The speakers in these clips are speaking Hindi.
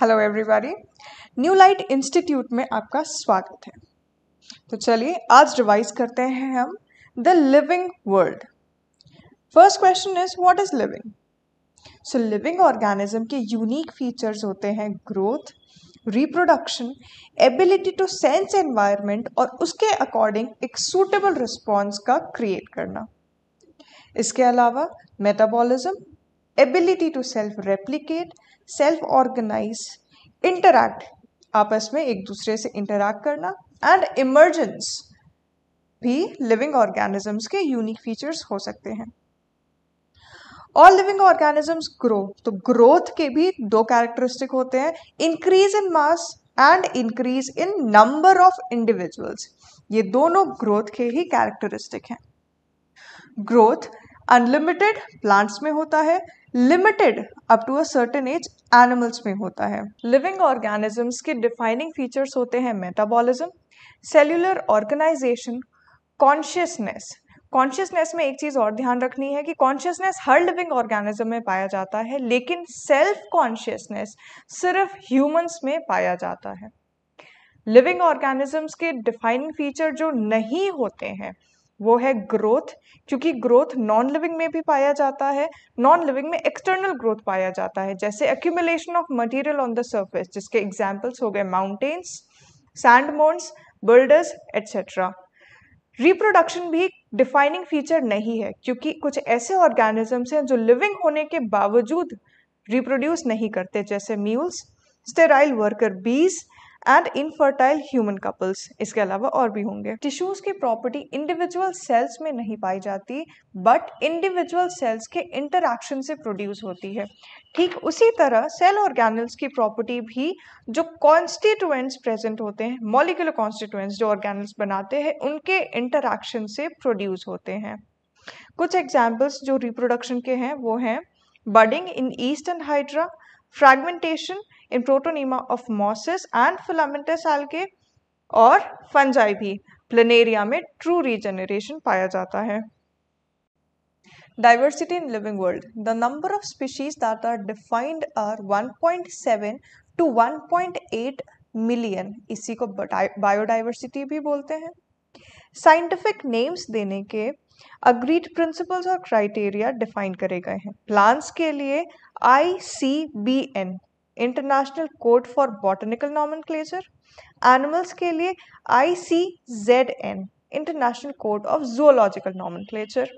Hello everybody new light institute में आपका स्वागत है तो चलिए आज रिवाइज करते हैं हम the living world first question is what is living so living organism के यूनिक फीचर्स होते हैं growth reproduction ability to sense environment और उसके अकॉर्डिंग एक सूटेबल रिस्पॉन्स का क्रिएट करना इसके अलावा metabolism ability to self replicate self organise interact आपस में एक दूसरे से इंटरैक्ट करना एंड इमर्जेंस भी लिविंग ऑर्गेनिजम्स के यूनिक फीचर्स हो सकते हैं ऑल लिविंग ऑर्गेनिजम्स ग्रो तो ग्रोथ के भी दो कैरेक्टरिस्टिक होते हैं increase in mass and increase in number of individuals ये दोनों ग्रोथ के ही कैरेक्टरिस्टिक हैं ग्रोथ अनलिमिटेड प्लांट्स में होता है limited up to a certain as animals में होता है लिविंग ऑर्गेनिजम्स के डिफाइनिंग फीचर्स होते हैं metabolism cellular organisation consciousness consciousness में एक चीज़ और ध्यान रखनी है कि कॉन्शियसनेस हर लिविंग ऑर्गेनिज्म में पाया जाता है लेकिन सेल्फ कॉन्शियसनेस सिर्फ ह्यूमंस में पाया जाता है लिविंग ऑर्गेनिजम्स के डिफाइनिंग फीचर जो नहीं होते हैं वो है ग्रोथ क्योंकि ग्रोथ नॉन लिविंग में भी पाया जाता है नॉन लिविंग में एक्सटर्नल ग्रोथ पाया जाता है जैसे accumulation of material on the surface जिसके एग्जाम्पल्स हो गए mountains sand mounds boulders etcetera reproduction भी डिफाइनिंग फीचर नहीं है क्योंकि कुछ ऐसे ऑर्गेनिजम्स हैं जो लिविंग होने के बावजूद रिप्रोड्यूस नहीं करते जैसे mules sterile worker bees and infertile human couples इसके अलावा और भी होंगे टिश्यूज की प्रॉपर्टी इंडिविजुअल सेल्स में नहीं पाई जाती बट इंडिविजुअल सेल्स के इंटरक्शन से प्रोड्यूस होती है ठीक उसी तरह सेल ऑर्गेनल्स की प्रॉपर्टी भी जो कॉन्स्टिट्यूएंट्स प्रेजेंट होते हैं मॉलिकुलर कॉन्स्टिट्यूएंट्स जो ऑर्गेनल्स बनाते हैं उनके इंटरक्शन से प्रोड्यूस होते हैं कुछ एग्जाम्पल्स जो रिप्रोडक्शन के हैं वो हैं budding in yeast and hydra fragmentation in protonema of mosses and filamentous algae और फंजाई भी प्लेनेरिया में ट्रू रीजनरेशन पाया जाता है diversity in living world the number of species that are defined are 1.7 to 1.8 million इसी को biodiversity भी बोलते हैं scientific names देने के agreed principles और criteria define करे गए हैं plants के लिए ICBN international code for botanical nomenclature animals के लिए I C Z N international code of zoological nomenclature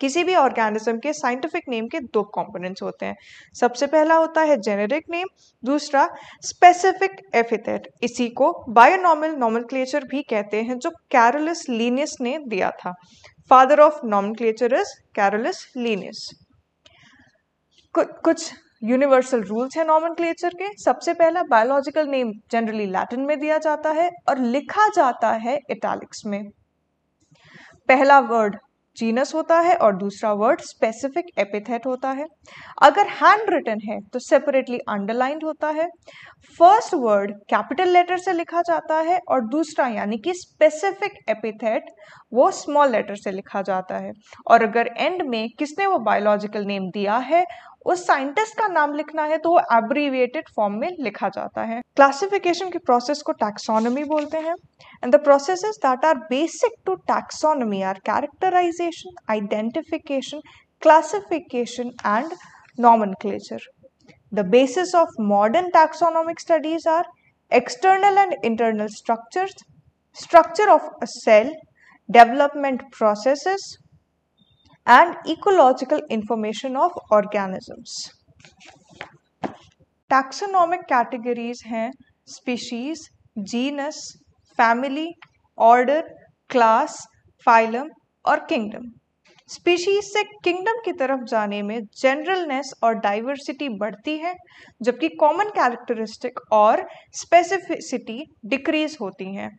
किसी भी ऑर्गेनिज्म के साइंटिफिक नेम के दो कंपोनेंट्स होते हैं सबसे पहला होता है जेनेरिक नेम दूसरा स्पेसिफिक एफिथेट इसी को बायोनॉमल नॉमनक्लेचर भी कहते हैं जो कैरोलिस लीनियस ने दिया था father of nomenclature is Carolus Linnaeus कुछ यूनिवर्सल रूल्स हैं नॉमन के सबसे पहला बायोलॉजिकल नेम जनरली लैटिन में दिया जाता है और लिखा जाता है इटालिक्स में पहला वर्ड जीनस होता है और दूसरा वर्ड स्पेसिफिक एपिथेट होता है अगर हैंड रिटन है तो सेपरेटली अंडरलाइंड होता है फर्स्ट वर्ड कैपिटल लेटर से लिखा जाता है और दूसरा यानी कि स्पेसिफिक एपिथेट वो स्मॉल लेटर से लिखा जाता है और अगर एंड में किसने वो बायोलॉजिकल नेम दिया है उस साइंटिस्ट का नाम लिखना है तो वो एब्रीविएटेड फॉर्म में लिखा जाता है क्लासिफिकेशन के प्रोसेस को टैक्सोनॉमी बोलते हैं and the process that are basic to taxonomy are characterisation identification classification and nomen the basis of modern taxonomic studies are external and internal structure structure of a cell development processes and ecological information of organisms. Taxonomic categories हैं species, genus, family, order, class, phylum और kingdom. स्पीशीज से किंगडम की तरफ जाने में जनरलनेस और डाइवर्सिटी बढ़ती है जबकि कॉमन कैरेक्टरिस्टिक और स्पेसिफिसिटी डिक्रीज होती हैं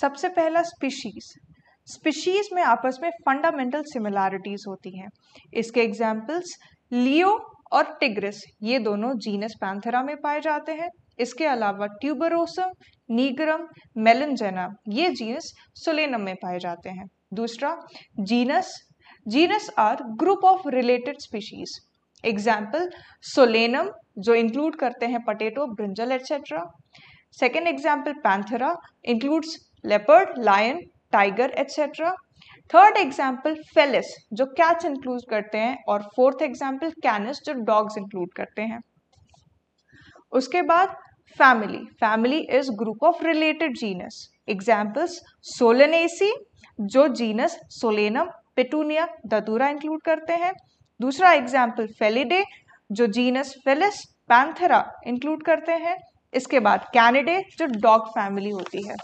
सबसे पहला स्पीशीज स्पीशीज में आपस में फंडामेंटल सिमिलैरिटीज होती हैं इसके एग्जाम्पल्स लियो और टिग्रिस ये दोनों जीनस पैंथेरा में पाए जाते हैं इसके अलावा ट्यूबरोसम नीगरम मेलनजेना ये जीनस सोलेनम में पाए जाते हैं दूसरा genus genus are group of related species example Solanum जो इंक्लूड करते हैं potato brinjal etcetera second example Panthera includes leopard lion tiger etcetera third example Felis जो कैट्स इंक्लूड करते हैं और फोर्थ एग्जाम्पल कैनिस जो डॉग्स इंक्लूड करते हैं उसके बाद family family is group of related genus examples Solanaceae जो genus Solanum Petunia Datura include करते हैं दूसरा एग्जाम्पल फेलिडे जो जीनस फेलिस पैंथेरा इंक्लूड करते हैं इसके बाद कैनिडे जो डॉग फैमिली होती है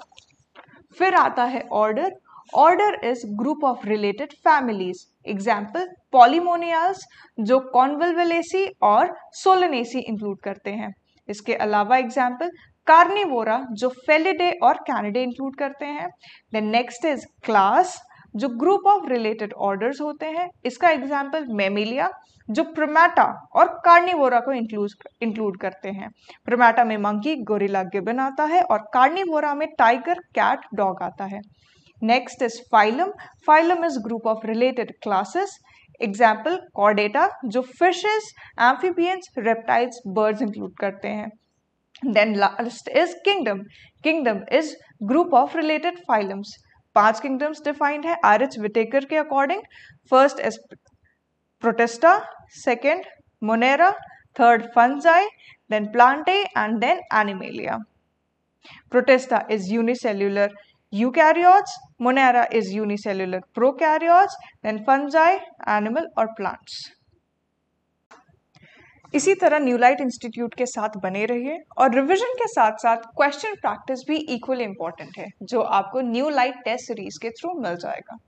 फिर आता है order order is group of related families example Polemoniales जो कॉन्वल्वलेसी और सोलनेसी इंक्लूड करते हैं इसके अलावा एग्जाम्पल कार्निवोरा जो फेलिडे और कैनेडे इंक्लूड करते हैं देन नेक्स्ट इज क्लास जो ग्रुप ऑफ रिलेटेड ऑर्डर्स होते हैं इसका एग्जाम्पल मेमिलिया जो प्रोमैटा और कार्निवोरा को इंक्लूज इंक्लूड करते हैं प्रोमैटा में मंकी गोरिला गिबन आता है और कार्निवोरा में टाइगर कैट डॉग आता है next is phylum phylum is group of related classes example Chordata जो fishes amphibians reptiles birds include करते हैं then last is kingdom kingdom is group of related phylums पांच किंगडम्स डिफाइंड है आर एच विटेकर के according first Protista second Monera third fungi then plantae and then animalia. Protista is unicellular eukaryotes, Monera is unicellular prokaryotes, then fungi, animal or plants. इसी तरह न्यू लाइट इंस्टीट्यूट के साथ बने रहिए और रिवीजन के साथ साथ क्वेश्चन प्रैक्टिस भी इक्वली इंपॉर्टेंट है जो आपको न्यू लाइट टेस्ट सीरीज के थ्रू मिल जाएगा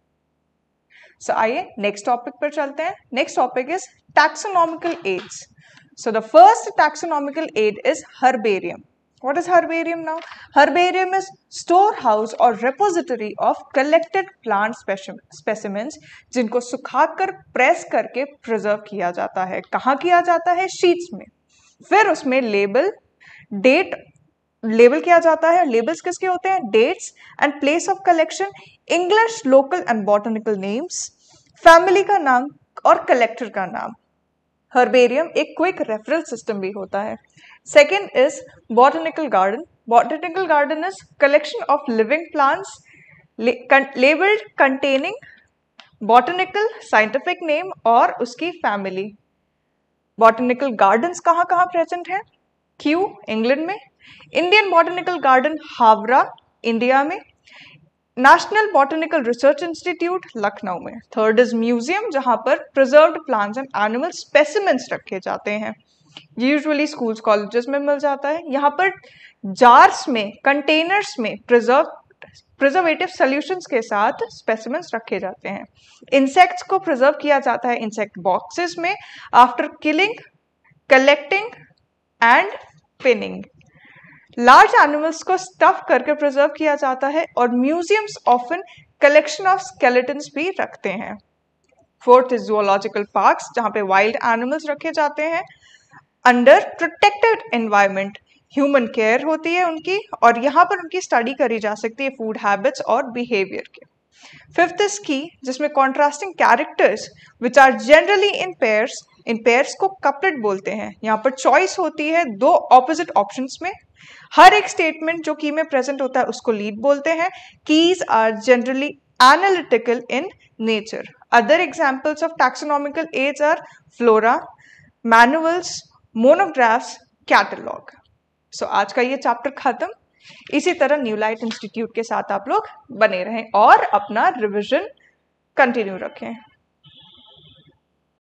सो आइए नेक्स्ट टॉपिक पर चलते हैं next topic is taxonomical aids so the first taxonomical aid is herbarium What is herbarium now? Herbarium is storehouse or repository of collected plant specimens जिनको सुखाकर press karke preserve kiya jata hai कहाँ kiya jata hai sheets mein fir usme label date label किया जाता है लेबल्स किसके होते हैं dates and place of collection English local and botanical names family का नाम और कलेक्टर का नाम हर्बेरियम एक क्विक रेफरल सिस्टम भी होता है second is botanical garden botanical garden is collection of living plants labelled containing botanical scientific name और उसकी फैमिली बॉटनिकल गार्डन्स कहाँ कहाँ प्रेजेंट हैं क्यू इंग्लैंड में Indian botanical garden Howrah India में national botanical research institute Lucknow में थर्ड इज म्यूजियम जहां पर preserve plants and animal specimens रखे जाते हैं यूजली यूजुअली स्कूल्स कॉलेजेस में मिल जाता है यहाँ पर जार्स में कंटेनर्स में प्रिजर्व प्रिजर्वेटिव सोल्यूशंस के साथ स्पेसिमेंट्स रखे जाते हैं इंसेक्ट्स को प्रिजर्व किया जाता है इंसेक्ट बॉक्सेस में after killing collecting and pinning large animals को स्टफ करके प्रिजर्व किया जाता है और museums often collection of skeletons भी रखते हैं फोर्थ इज जुअलॉजिकल पार्क जहाँ पे वाइल्ड एनिमल्स रखे जाते हैं under protected environment human care होती है उनकी और यहाँ पर उनकी स्टडी करी जा सकती है फूड हैबिट्स और बिहेवियर के फिफ्थ इज की जिसमें contrasting characters which are generally in pairs in pairs को कपलेट बोलते हैं यहाँ पर चॉइस होती है दो ऑपोजिट ऑप्शंस में हर एक स्टेटमेंट जो की में प्रेजेंट होता है उसको लीड बोलते हैं keys are generally analytical in nature other examples of taxonomical aids are flora manuals monographs catalogue so आज का ये चैप्टर खत्म इसी तरह न्यू लाइट इंस्टीट्यूट के साथ आप लोग बने रहें और अपना रिविजन कंटिन्यू रखें